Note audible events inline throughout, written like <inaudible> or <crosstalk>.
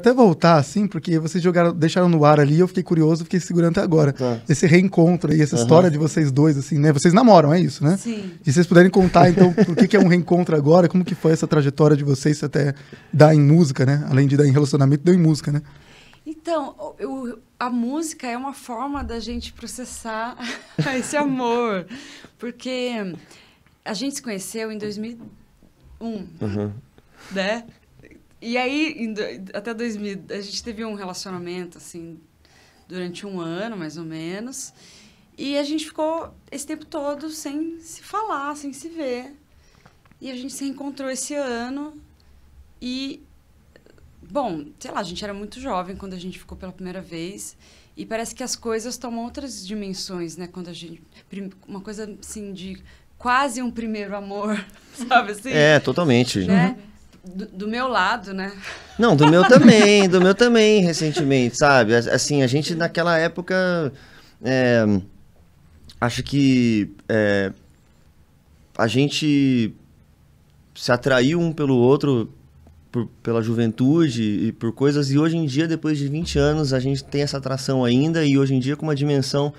Até voltar, assim, porque vocês jogaram, deixaram no ar ali, eu fiquei curioso, fiquei segurando até agora. Tá. Esse reencontro aí, essa uhum. história de vocês dois, assim, né? Vocês namoram, é isso, né? Sim. E vocês puderem contar, então, o que, que é um reencontro agora, como que foi essa trajetória de vocês até dar em música, né? Além de dar em relacionamento, deu em música, né? Então, eu, a música é uma forma da gente processar <laughs> esse amor. Porque a gente se conheceu em 2001. Uhum. Né? E aí, até 2000, a gente teve um relacionamento, assim, durante um ano, mais ou menos. E a gente ficou esse tempo todo sem se falar, sem se ver. E a gente se reencontrou esse ano. E, bom, sei lá, a gente era muito jovem quando a gente ficou pela primeira vez. E parece que as coisas tomam outras dimensões, né? Quando a gente. Uma coisa, assim, de quase um primeiro amor, <laughs> sabe assim? É, totalmente. Né? Uhum do, meu lado, né? Não, do meu <laughs> também, do meu também, recentemente, sabe? Assim, a gente naquela época. É, acho que é, a gente se atraiu um pelo outro por, pela juventude e por coisas, e hoje em dia, depois de 20 anos, a gente tem essa atração ainda, e hoje em dia, com uma dimensão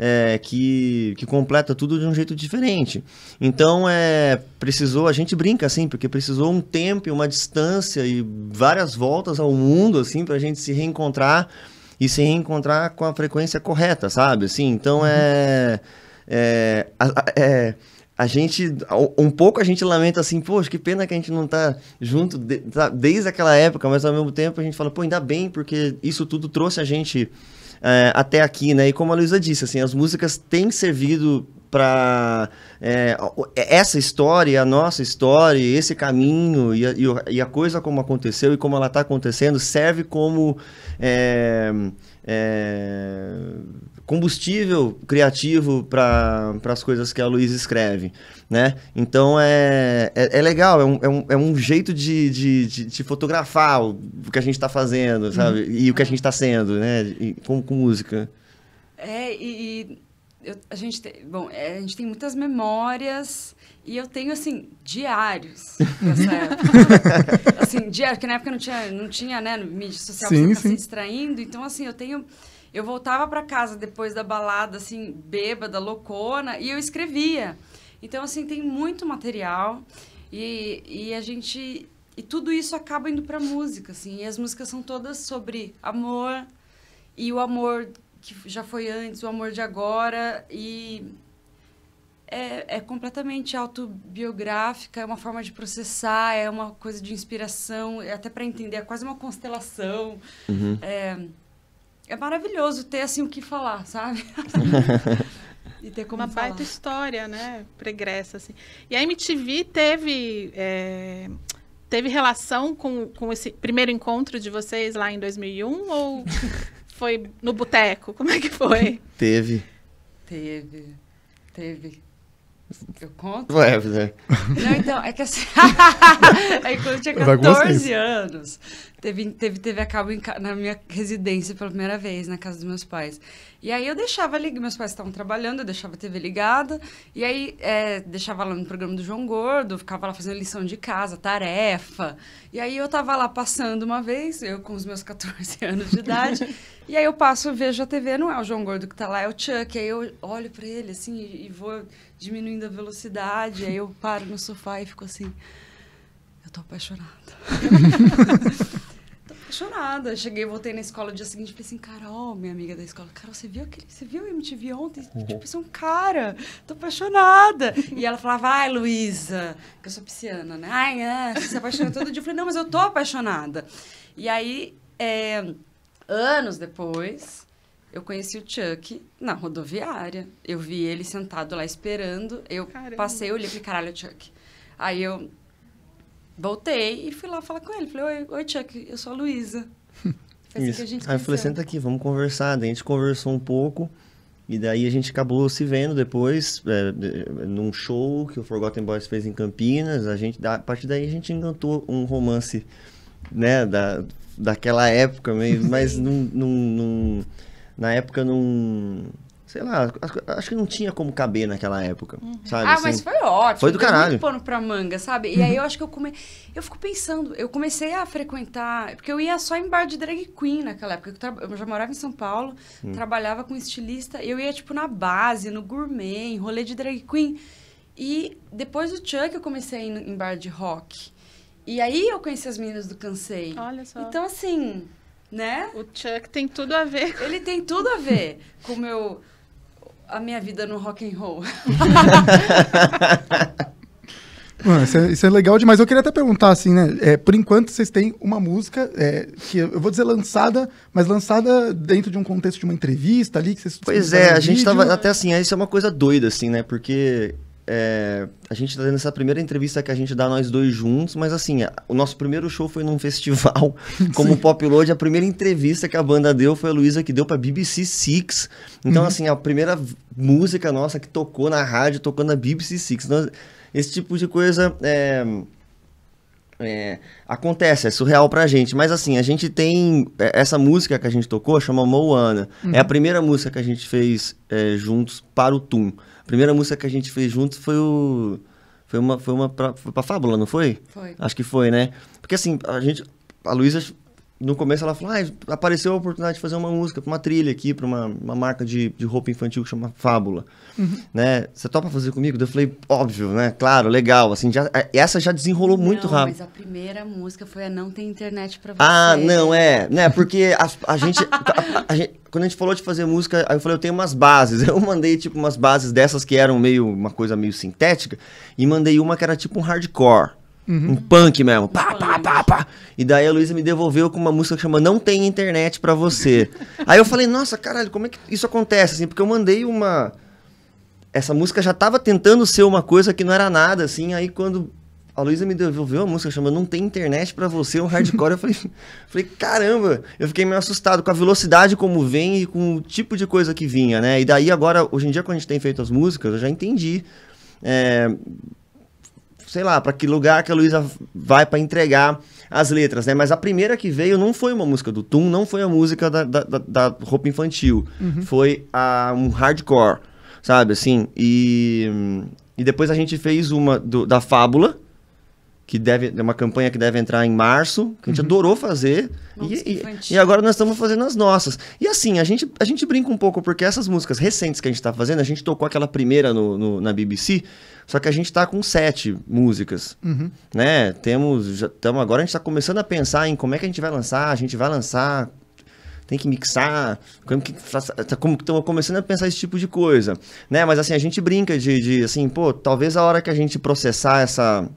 é, que, que completa tudo de um jeito diferente. Então, é, precisou, a gente brinca assim, porque precisou um tempo e uma distância e várias voltas ao mundo, assim, para a gente se reencontrar e se reencontrar com a frequência correta, sabe? Assim, então é. é, é a é, gente um pouco a gente lamenta assim, poxa, que pena que a gente não tá junto de, tá, desde aquela época, mas ao mesmo tempo a gente fala, pô, ainda bem, porque isso tudo trouxe a gente é, até aqui, né? E como a Luísa disse, assim, as músicas têm servido para é, essa história, a nossa história, esse caminho e a, e a coisa como aconteceu e como ela está acontecendo serve como é, é combustível criativo para as coisas que a Luísa escreve, né? Então é, é, é, legal, é um, é um, é um jeito de, de, de, de fotografar o, que a gente está fazendo, uhum. sabe? Uhum. E o que a gente está sendo, né? E, com, com música. É, e, e eu, a, gente tem, bom, é, a gente tem muitas memórias e eu tenho, assim, diários dessa <laughs> época. assim, diário, porque na época não tinha, não tinha né, mídia social, sim, você tá se distraindo. Então, assim, eu tenho eu voltava para casa depois da balada, assim, bêbada, loucona, e eu escrevia. Então, assim, tem muito material e, e a gente. E tudo isso acaba indo para música, assim. E as músicas são todas sobre amor e o amor que já foi antes, o amor de agora. E é, é, completamente autobiográfica, é uma forma de processar, é uma coisa de inspiração, é até para entender, é quase uma constelação. Uhum. É, é maravilhoso ter assim o que falar, sabe? <laughs> e ter como Uma falar. baita história, né? Pregressa, assim. E a MTV teve. É teve relação com, com esse primeiro encontro de vocês lá em 2001 ou foi no boteco? Como é que foi? Teve. Teve. Teve. Eu conto? Ué, é. Não, então, é que assim. <laughs> é que eu tinha 14 anos teve, teve teve a cabo em, na minha residência pela primeira vez, na casa dos meus pais. E aí eu deixava ligar, meus pais estavam trabalhando, eu deixava a TV ligada, e aí é, deixava lá no programa do João Gordo, ficava lá fazendo lição de casa, tarefa. E aí eu tava lá passando uma vez, eu com os meus 14 <laughs> anos de idade, e aí eu passo, vejo a TV, não é o João Gordo que tá lá, é o Chuck, aí eu olho para ele assim e, e vou diminuindo a velocidade, aí eu paro no sofá e fico assim eu tô apaixonada. <laughs> tô apaixonada. Cheguei, voltei na escola no dia seguinte e falei assim, Carol, minha amiga da escola, Carol, você viu aquele. Você viu o MTV ontem? Uhum. Tipo, isso é um cara. Tô apaixonada. e ela falava, ai, Luísa, que eu sou pisciana, né? Ai, é você se apaixona todo dia. Eu falei, não, mas eu tô apaixonada. E aí, é, anos depois, eu conheci o Chuck na rodoviária. Eu vi ele sentado lá esperando. Eu Caramba. passei, eu olhei e falei, caralho, Chuck. Aí eu Voltei e fui lá falar com ele. Falei, oi, oi Chuck, eu sou a Luísa. <laughs> Assim Aí eu falei, assim, senta aqui, vamos conversar. Daí a gente conversou um pouco. E daí a gente acabou se vendo depois, é, é num show que o Forgotten Boys fez em Campinas. A, gente, a partir daí a gente encantou um romance, né, da, daquela época mesmo. Mas <laughs> num, num, num, na época não Sei lá, acho que não tinha como caber naquela época, uhum. sabe? Ah, assim, mas foi ótimo. Foi do caralho. Muito pano pra manga, sabe? E aí eu uhum. acho que eu come... Eu fico pensando, eu comecei a frequentar... Porque eu ia só em bar de drag queen naquela época. Eu, tra... eu já morava em São Paulo, uhum. trabalhava com estilista. eu ia, tipo, na base, no gourmet, em rolê de drag queen. E depois do Chuck, eu comecei a ir em bar de rock. E aí eu conheci as meninas do Cansei. Olha só. Então, assim... Né? O Chuck tem tudo a ver. Com... Ele tem tudo a ver com o meu a minha vida no rock and roll. <laughs> Mano, isso, é, isso, é, legal demais. Eu queria até perguntar, assim, né? É, por enquanto, vocês têm uma música é, que eu vou dizer lançada, mas lançada dentro de um contexto de uma entrevista ali que vocês Pois é, a gente tava até assim, isso é uma coisa doida, assim, né? Porque é, a gente tá dando essa primeira entrevista que a gente dá nós dois juntos, mas assim, a, o nosso primeiro show foi num festival <laughs> como pop load a primeira entrevista que a banda deu foi a Luísa que deu pra BBC Six. Então, uhum. assim, a primeira música nossa que tocou na rádio, tocando na BBC Six. Então, esse tipo de coisa é, é, acontece, é surreal pra gente. Mas assim, a gente tem. É, essa música que a gente tocou chama Moana. Uhum. É a uhum. primeira música que a gente fez é, juntos para o Tum primeira música que a gente fez junto foi o. Foi uma. Foi uma pra, pra Fábula, não foi? Foi. Acho que foi, né? Porque assim, a gente. A Luísa no começo ela falou, ah, apareceu a oportunidade de fazer uma música para uma trilha aqui, para uma, uma marca de, de roupa infantil que chama Fábula, uhum. né? Você topa fazer comigo? Eu falei, óbvio, né? Claro, legal, assim, já, eh, essa já desenrolou não, muito rápido. mas a primeira música foi a Não Tem Internet para ah, Você. Ah, não, é, né? Porque a, a, gente, a, a, gente, quando a gente falou de fazer música, aí eu falei, eu tenho umas bases, <laughs> eu mandei, tipo, umas bases dessas que eram meio, uma coisa meio sintética, e mandei uma que era tipo um hardcore, Uhum. Um punk mesmo. Pá, pá, pá, pá. E daí a Luísa me devolveu com uma música que chama Não Tem Internet para Você. <laughs> Aí eu falei, nossa, caralho, como é que isso acontece? Assim, porque eu mandei uma. Essa música já tava tentando ser uma coisa que não era nada, assim. Aí quando a Luísa me devolveu a música chama Não Tem Internet para Você, um hardcore. eu falei, <laughs> falei, caramba, eu fiquei meio assustado com a velocidade como vem e com o tipo de coisa que vinha, né? E daí agora, hoje em dia, quando a gente tem feito as músicas, eu já entendi. É, sei lá, para que lugar que a Luísa vai para entregar as letras, né? Mas a primeira que veio não foi uma música do Tum, não foi a música da, da, da roupa infantil. Uhum. Foi a, um hardcore, sabe? Assim, e, e depois a gente fez uma do, da Fábula, que deve é uma campanha que deve entrar em março, que a gente uhum. adorou fazer. Nossa, e, e, e, agora nós estamos fazendo as nossas. E assim, a gente, a gente brinca um pouco, porque essas músicas recentes que a gente está fazendo, a gente tocou aquela primeira no, no, na BBC, só que a gente está com sete músicas. Uhum. Né? Temos. estamos agora a gente está começando a pensar em como é que a gente vai lançar, a gente vai lançar. Tem que mixar, como que estamos começando a pensar esse tipo de coisa, né? Mas assim a gente brinca de, de assim, pô, talvez a hora que a gente processar essa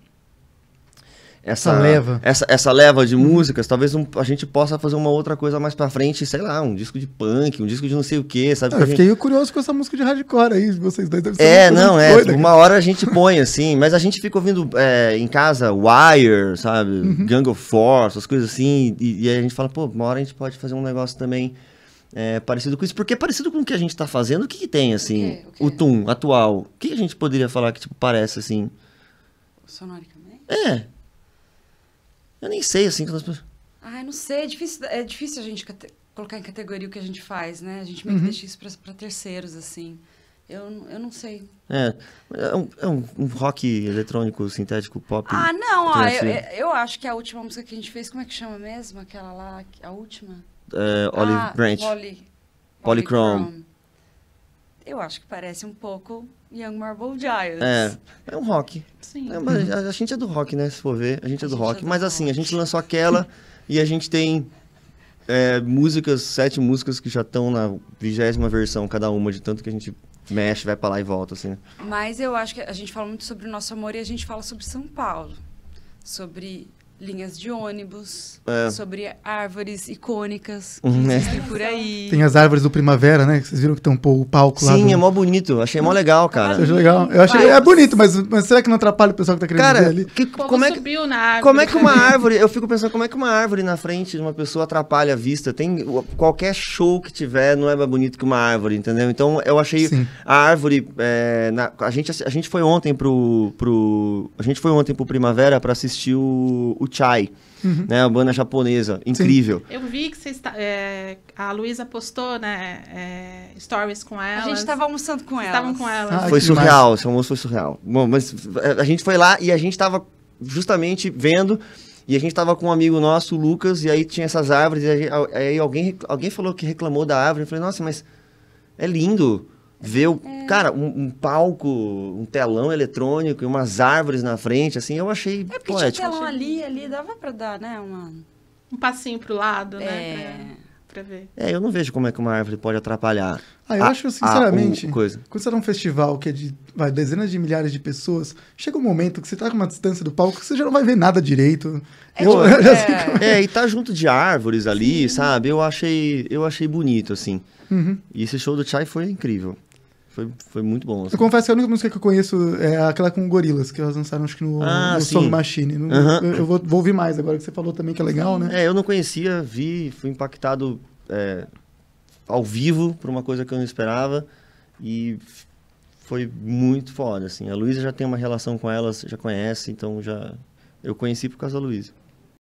essa, essa leva essa, essa leva de músicas talvez um, a gente possa fazer uma outra coisa mais para frente sei lá um disco de punk um disco de não sei o que sabe ah, eu que fiquei gente... curioso com essa música de hardcore aí vocês dois devem é não é doida, né? uma hora a gente põe assim mas a gente fica ouvindo é, em casa Wire sabe uhum. Gang of Four essas coisas assim e, e a gente fala pô uma hora a gente pode fazer um negócio também é, parecido com isso, porque é parecido com o que a gente tá fazendo, o que, que tem, assim, o, que, o, atual? O que a gente poderia falar que, tipo, parece, assim? Sonoricamente? É. Eu nem sei, assim, as pessoas. Ah, não sei, é difícil, é difícil a gente colocar em categoria o que a gente faz, né? A gente meio uhum. que deixa isso para terceiros, assim. Eu, eu não sei. É, é, um, é um, um rock eletrônico, sintético, pop. Ah, não, ó, eu, eu, acho que a última música que a gente fez, como é que chama mesmo? Aquela lá, a última? É, ah, Olive ah, Branch. Poly, Polychrome. Polychrome eu acho que parece um pouco Young Marble Giants. É, é um rock. Sim. É, mas a, a, gente é do rock, né? Se for ver, a gente é do é rock. É do mas rock. assim, a gente lançou aquela <laughs> e a gente tem é, músicas, sete músicas que já estão na vigésima versão cada uma, de tanto que a gente mexe, vai para lá e volta, assim. Né? Mas eu acho que a gente fala muito sobre o nosso amor e a gente fala sobre São Paulo. Sobre linhas de ônibus, é. sobre árvores icônicas que uhum. existem por é. aí. Tem as árvores do Primavera, né? Que vocês viram que tem pouco o palco Sim, lá. Sim, do... é mó bonito. Achei mó legal, cara. legal. Eu achei... É bonito, mas, mas será que não atrapalha o pessoal que tá querendo cara, ali? Que, como é que, subiu na árvore. Como é que uma árvore... Eu fico pensando, como é que uma árvore na frente de uma pessoa atrapalha a vista? Tem... Qualquer show que tiver não é mais bonito que uma árvore, entendeu? Então, eu achei Sim. a árvore... É, na... a, gente, a gente foi ontem pro, pro... A gente foi ontem pro Primavera para assistir o o Chai, uhum. né? A banda japonesa, incrível. Sim. Eu vi que você é, a Luísa postou, né, é, stories com ela. A gente estava almoçando com ela. Estavam com ela. Ah, foi surreal, demais. esse almoço foi surreal. Bom, mas a gente foi lá e a gente estava justamente vendo e a gente tava com um amigo nosso, o Lucas, e aí tinha essas árvores, e aí alguém, alguém falou que reclamou da árvore. Eu falei, nossa, mas é lindo ver, o, é. cara, um, um, palco, um telão eletrônico e umas árvores na frente, assim, eu achei é, porque poético. Tinha telão ali, ali, dava para dar, né, uma... Um passinho pro lado, né, é... né? Pra... ver. É, eu não vejo como é que uma árvore pode atrapalhar. Ah, eu a, acho, sinceramente, um, coisa. quando você tá num festival que é de vai, dezenas de milhares de pessoas, chega um momento que você tá com uma distância do palco que você já não vai ver nada direito. É, eu, tipo, <laughs> é. é... é e tá junto de árvores ali, Sim. sabe? Eu achei, eu achei bonito, assim. Uhum. E esse show do Chai foi incrível. Foi, foi muito bom. Assim. Eu confesso que a única música que eu conheço é aquela com gorilas, que elas lançaram acho que no, ah, no Song Machine. No, né? Eu, eu vou, vou, ouvir mais agora que você falou também que é legal, né? É, eu não conhecia, vi, fui impactado é, ao vivo por uma coisa que eu não esperava e foi muito foda, assim. A Luísa já tem uma relação com elas, já conhece, então já... Eu conheci por causa da Luísa.